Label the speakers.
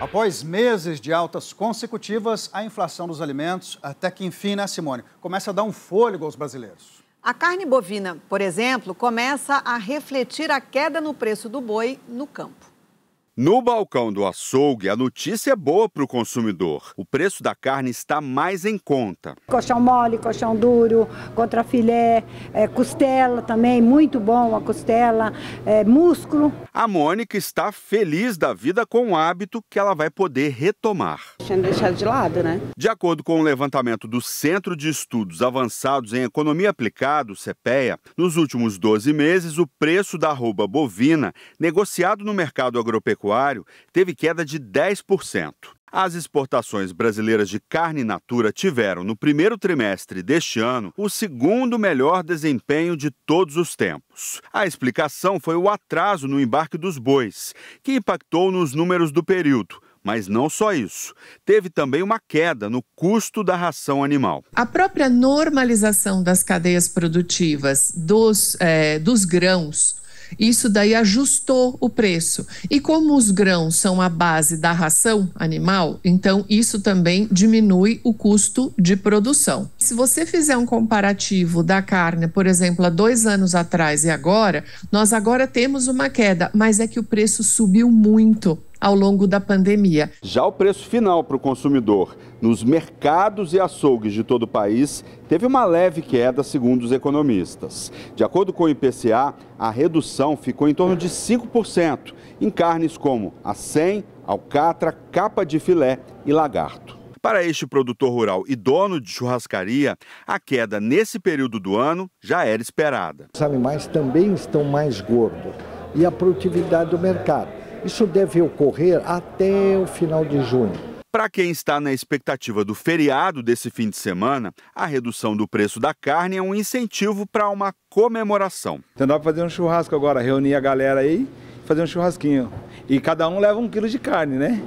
Speaker 1: Após meses de altas consecutivas, a inflação dos alimentos, até que enfim, né, Simone, começa a dar um fôlego aos brasileiros.
Speaker 2: A carne bovina, por exemplo, começa a refletir a queda no preço do boi no campo.
Speaker 1: No balcão do açougue, a notícia é boa para o consumidor. O preço da carne está mais em conta. Colchão mole, colchão duro, contra é, costela também, muito bom a costela, é, músculo. A Mônica está feliz da vida com o hábito que ela vai poder retomar. Sendo deixado de lado, né? De acordo com o um levantamento do Centro de Estudos Avançados em Economia Aplicada, o CEPEA, nos últimos 12 meses, o preço da arroba bovina, negociado no mercado agropecuário, teve queda de 10%. As exportações brasileiras de carne natura tiveram, no primeiro trimestre deste ano, o segundo melhor desempenho de todos os tempos. A explicação foi o atraso no embarque dos bois, que impactou nos números do período. Mas não só isso, teve também uma queda no custo da ração animal.
Speaker 2: A própria normalização das cadeias produtivas dos, é, dos grãos isso daí ajustou o preço. E como os grãos são a base da ração animal, então isso também diminui o custo de produção. Se você fizer um comparativo da carne, por exemplo, há dois anos atrás e agora, nós agora temos uma queda, mas é que o preço subiu muito ao longo da pandemia.
Speaker 1: Já o preço final para o consumidor nos mercados e açougues de todo o país teve uma leve queda, segundo os economistas. De acordo com o IPCA, a redução ficou em torno de 5% em carnes como a 100, alcatra, capa de filé e lagarto. Para este produtor rural e dono de churrascaria, a queda nesse período do ano já era esperada.
Speaker 2: Os animais também estão mais gordos e a produtividade do mercado. Isso deve ocorrer até o final de junho.
Speaker 1: Para quem está na expectativa do feriado desse fim de semana, a redução do preço da carne é um incentivo para uma comemoração. Então para fazer um churrasco agora, reunir a galera aí, fazer um churrasquinho. E cada um leva um quilo de carne, né?